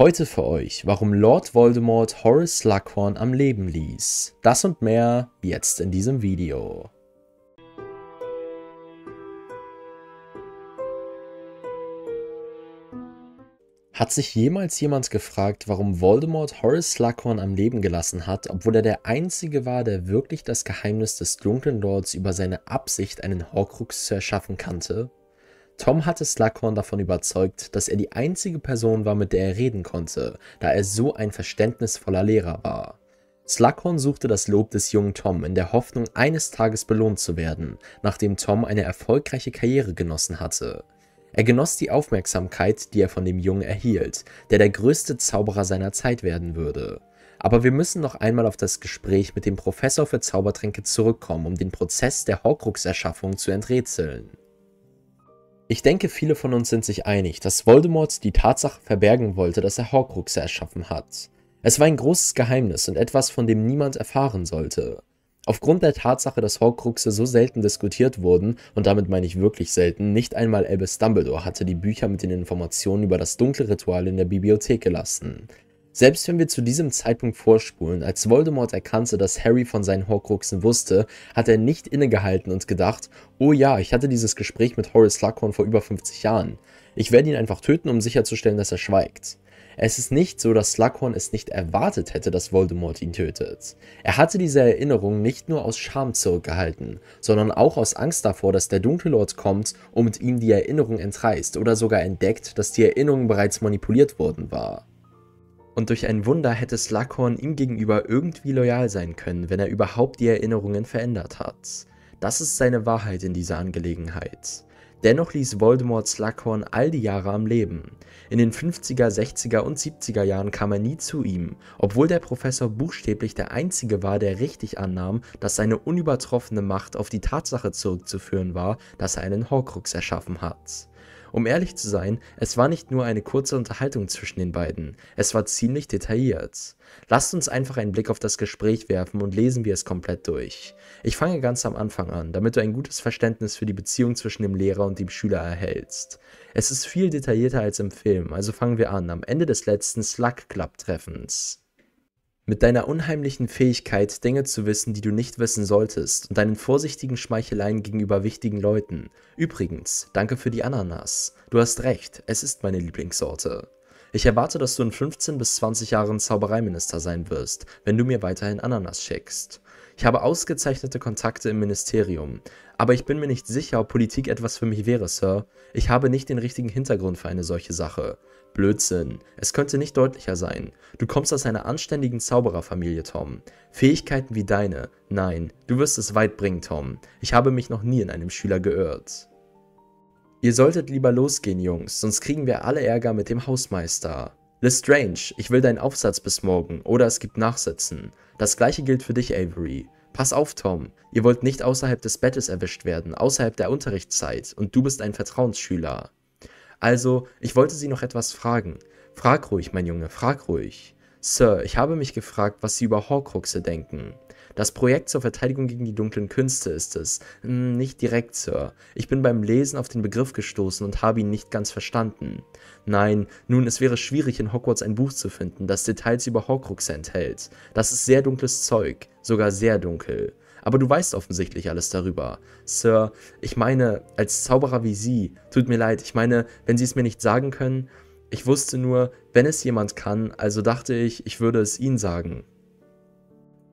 Heute für euch, warum Lord Voldemort Horace Slughorn am Leben ließ. Das und mehr jetzt in diesem Video. Hat sich jemals jemand gefragt, warum Voldemort Horace Slughorn am Leben gelassen hat, obwohl er der Einzige war, der wirklich das Geheimnis des Dunklen Lords über seine Absicht, einen Horcrux zu erschaffen, kannte? Tom hatte Slughorn davon überzeugt, dass er die einzige Person war, mit der er reden konnte, da er so ein verständnisvoller Lehrer war. Slughorn suchte das Lob des jungen Tom in der Hoffnung, eines Tages belohnt zu werden, nachdem Tom eine erfolgreiche Karriere genossen hatte. Er genoss die Aufmerksamkeit, die er von dem Jungen erhielt, der der größte Zauberer seiner Zeit werden würde. Aber wir müssen noch einmal auf das Gespräch mit dem Professor für Zaubertränke zurückkommen, um den Prozess der Horcrux-Erschaffung zu enträtseln. Ich denke, viele von uns sind sich einig, dass Voldemort die Tatsache verbergen wollte, dass er Horcruxe erschaffen hat. Es war ein großes Geheimnis und etwas, von dem niemand erfahren sollte. Aufgrund der Tatsache, dass Horcruxe so selten diskutiert wurden, und damit meine ich wirklich selten, nicht einmal Albus Dumbledore hatte die Bücher mit den Informationen über das dunkle Ritual in der Bibliothek gelassen. Selbst wenn wir zu diesem Zeitpunkt vorspulen, als Voldemort erkannte, dass Harry von seinen Horcruxen wusste, hat er nicht innegehalten und gedacht, oh ja, ich hatte dieses Gespräch mit Horace Slughorn vor über 50 Jahren. Ich werde ihn einfach töten, um sicherzustellen, dass er schweigt. Es ist nicht so, dass Slughorn es nicht erwartet hätte, dass Voldemort ihn tötet. Er hatte diese Erinnerung nicht nur aus Scham zurückgehalten, sondern auch aus Angst davor, dass der dunkle Lord kommt und ihm die Erinnerung entreißt oder sogar entdeckt, dass die Erinnerung bereits manipuliert worden war. Und durch ein Wunder hätte Slughorn ihm gegenüber irgendwie loyal sein können, wenn er überhaupt die Erinnerungen verändert hat. Das ist seine Wahrheit in dieser Angelegenheit. Dennoch ließ Voldemort Slughorn all die Jahre am Leben. In den 50er, 60er und 70er Jahren kam er nie zu ihm, obwohl der Professor buchstäblich der Einzige war, der richtig annahm, dass seine unübertroffene Macht auf die Tatsache zurückzuführen war, dass er einen Horcrux erschaffen hat. Um ehrlich zu sein, es war nicht nur eine kurze Unterhaltung zwischen den beiden, es war ziemlich detailliert. Lasst uns einfach einen Blick auf das Gespräch werfen und lesen wir es komplett durch. Ich fange ganz am Anfang an, damit du ein gutes Verständnis für die Beziehung zwischen dem Lehrer und dem Schüler erhältst. Es ist viel detaillierter als im Film, also fangen wir an, am Ende des letzten Slug Club Treffens. Mit deiner unheimlichen Fähigkeit, Dinge zu wissen, die du nicht wissen solltest, und deinen vorsichtigen Schmeicheleien gegenüber wichtigen Leuten. Übrigens, danke für die Ananas. Du hast recht, es ist meine Lieblingssorte. Ich erwarte, dass du in 15 bis 20 Jahren Zaubereiminister sein wirst, wenn du mir weiterhin Ananas schickst. Ich habe ausgezeichnete Kontakte im Ministerium, aber ich bin mir nicht sicher, ob Politik etwas für mich wäre, Sir. Ich habe nicht den richtigen Hintergrund für eine solche Sache. Blödsinn. Es könnte nicht deutlicher sein. Du kommst aus einer anständigen Zaubererfamilie, Tom. Fähigkeiten wie deine. Nein, du wirst es weit bringen, Tom. Ich habe mich noch nie in einem Schüler geirrt. Ihr solltet lieber losgehen, Jungs, sonst kriegen wir alle Ärger mit dem Hausmeister. Lestrange, ich will deinen Aufsatz bis morgen oder es gibt Nachsitzen. Das gleiche gilt für dich, Avery. Pass auf, Tom. Ihr wollt nicht außerhalb des Bettes erwischt werden, außerhalb der Unterrichtszeit und du bist ein Vertrauensschüler. Also, ich wollte Sie noch etwas fragen. Frag ruhig, mein Junge, frag ruhig. Sir, ich habe mich gefragt, was Sie über Horcruxe denken. Das Projekt zur Verteidigung gegen die dunklen Künste ist es. Hm, nicht direkt, Sir. Ich bin beim Lesen auf den Begriff gestoßen und habe ihn nicht ganz verstanden. Nein, nun, es wäre schwierig, in Hogwarts ein Buch zu finden, das Details über Horcruxe enthält. Das ist sehr dunkles Zeug, sogar sehr dunkel. Aber du weißt offensichtlich alles darüber. Sir, ich meine, als Zauberer wie Sie, tut mir leid, ich meine, wenn Sie es mir nicht sagen können, ich wusste nur, wenn es jemand kann, also dachte ich, ich würde es Ihnen sagen.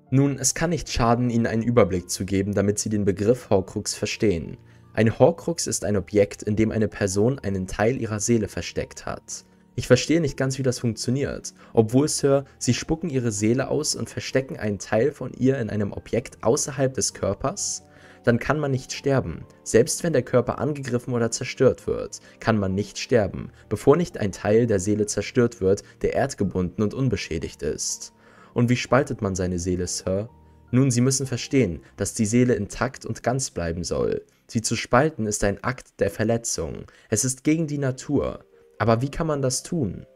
Nun, es kann nicht schaden, Ihnen einen Überblick zu geben, damit Sie den Begriff Horcrux verstehen. Ein Horcrux ist ein Objekt, in dem eine Person einen Teil ihrer Seele versteckt hat. Ich verstehe nicht ganz, wie das funktioniert. Obwohl, Sir, Sie spucken Ihre Seele aus und verstecken einen Teil von ihr in einem Objekt außerhalb des Körpers? Dann kann man nicht sterben. Selbst wenn der Körper angegriffen oder zerstört wird, kann man nicht sterben, bevor nicht ein Teil der Seele zerstört wird, der erdgebunden und unbeschädigt ist. Und wie spaltet man seine Seele, Sir? Nun, Sie müssen verstehen, dass die Seele intakt und ganz bleiben soll. Sie zu spalten ist ein Akt der Verletzung. Es ist gegen die Natur. Aber wie kann man das tun?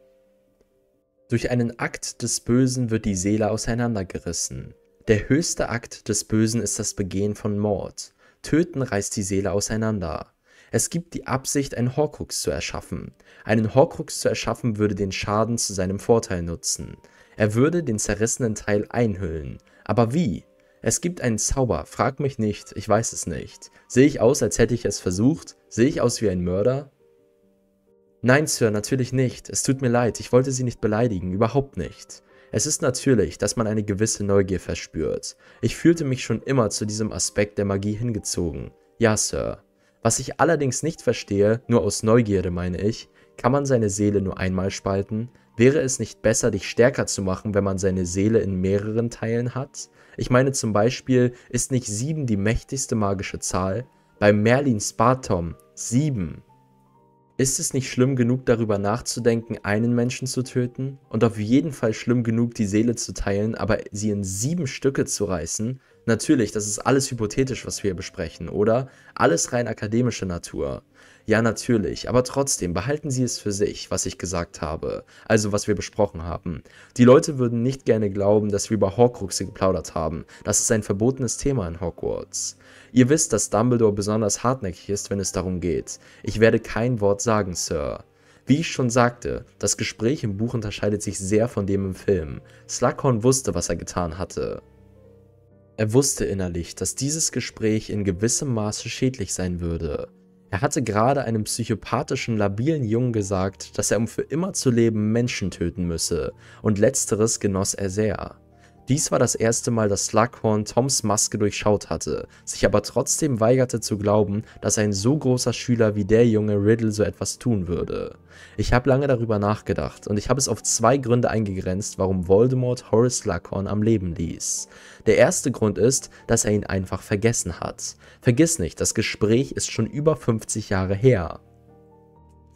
Durch einen Akt des Bösen wird die Seele auseinandergerissen. Der höchste Akt des Bösen ist das Begehen von Mord. Töten reißt die Seele auseinander. Es gibt die Absicht, einen Horcrux zu erschaffen. Einen Horcrux zu erschaffen würde den Schaden zu seinem Vorteil nutzen. Er würde den zerrissenen Teil einhüllen. Aber wie? Es gibt einen Zauber, frag mich nicht, ich weiß es nicht. Sehe ich aus, als hätte ich es versucht? Sehe ich aus wie ein Mörder? Nein, Sir, natürlich nicht. Es tut mir leid, ich wollte Sie nicht beleidigen, überhaupt nicht. Es ist natürlich, dass man eine gewisse Neugier verspürt. Ich fühlte mich schon immer zu diesem Aspekt der Magie hingezogen. Ja, Sir. Was ich allerdings nicht verstehe, nur aus Neugierde meine ich, kann man seine Seele nur einmal spalten? Wäre es nicht besser, dich stärker zu machen, wenn man seine Seele in mehreren Teilen hat? Ich meine zum Beispiel, ist nicht 7 die mächtigste magische Zahl? Bei Merlin Spartom 7. Ist es nicht schlimm genug, darüber nachzudenken, einen Menschen zu töten? Und auf jeden Fall schlimm genug, die Seele zu teilen, aber sie in sieben Stücke zu reißen? Natürlich, das ist alles hypothetisch, was wir hier besprechen, oder? Alles rein akademische Natur. Ja, natürlich, aber trotzdem behalten Sie es für sich, was ich gesagt habe, also was wir besprochen haben. Die Leute würden nicht gerne glauben, dass wir über Horcruxe geplaudert haben. Das ist ein verbotenes Thema in Hogwarts. Ihr wisst, dass Dumbledore besonders hartnäckig ist, wenn es darum geht. Ich werde kein Wort sagen, Sir. Wie ich schon sagte, das Gespräch im Buch unterscheidet sich sehr von dem im Film. Slughorn wusste, was er getan hatte. Er wusste innerlich, dass dieses Gespräch in gewissem Maße schädlich sein würde. Er hatte gerade einem psychopathischen, labilen Jungen gesagt, dass er um für immer zu leben Menschen töten müsse, und letzteres genoss er sehr. Dies war das erste Mal, dass Slughorn Toms Maske durchschaut hatte, sich aber trotzdem weigerte zu glauben, dass ein so großer Schüler wie der junge Riddle so etwas tun würde. Ich habe lange darüber nachgedacht und ich habe es auf zwei Gründe eingegrenzt, warum Voldemort Horace Slughorn am Leben ließ. Der erste Grund ist, dass er ihn einfach vergessen hat. Vergiss nicht, das Gespräch ist schon über 50 Jahre her.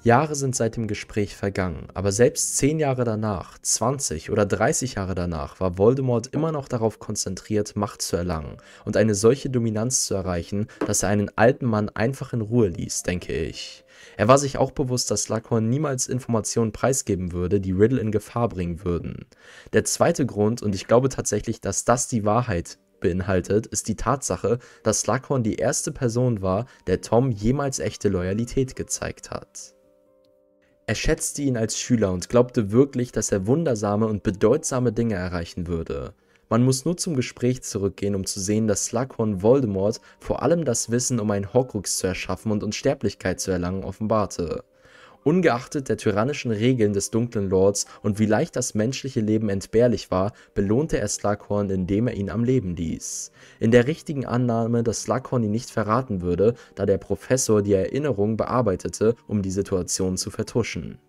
Jahre sind seit dem Gespräch vergangen, aber selbst zehn Jahre danach, 20 oder 30 Jahre danach war Voldemort immer noch darauf konzentriert, Macht zu erlangen und eine solche Dominanz zu erreichen, dass er einen alten Mann einfach in Ruhe ließ, denke ich. Er war sich auch bewusst, dass Slughorn niemals Informationen preisgeben würde, die Riddle in Gefahr bringen würden. Der zweite Grund, und ich glaube tatsächlich, dass das die Wahrheit beinhaltet, ist die Tatsache, dass Slughorn die erste Person war, der Tom jemals echte Loyalität gezeigt hat. Er schätzte ihn als Schüler und glaubte wirklich, dass er wundersame und bedeutsame Dinge erreichen würde. Man muss nur zum Gespräch zurückgehen, um zu sehen, dass Slughorn Voldemort vor allem das Wissen, um einen Horcrux zu erschaffen und Unsterblichkeit zu erlangen, offenbarte. Ungeachtet der tyrannischen Regeln des dunklen Lords und wie leicht das menschliche Leben entbehrlich war, belohnte er Slughorn, indem er ihn am Leben ließ. In der richtigen Annahme, dass Slughorn ihn nicht verraten würde, da der Professor die Erinnerung bearbeitete, um die Situation zu vertuschen.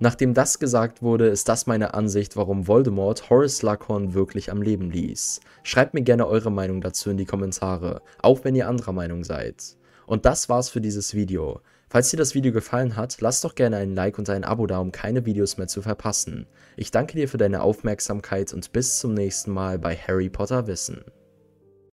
Nachdem das gesagt wurde, ist das meine Ansicht, warum Voldemort Horace Slughorn wirklich am Leben ließ. Schreibt mir gerne eure Meinung dazu in die Kommentare, auch wenn ihr anderer Meinung seid. Und das war's für dieses Video. Falls dir das Video gefallen hat, lass doch gerne ein Like und ein Abo da, um keine Videos mehr zu verpassen. Ich danke dir für deine Aufmerksamkeit und bis zum nächsten Mal bei Harry Potter Wissen.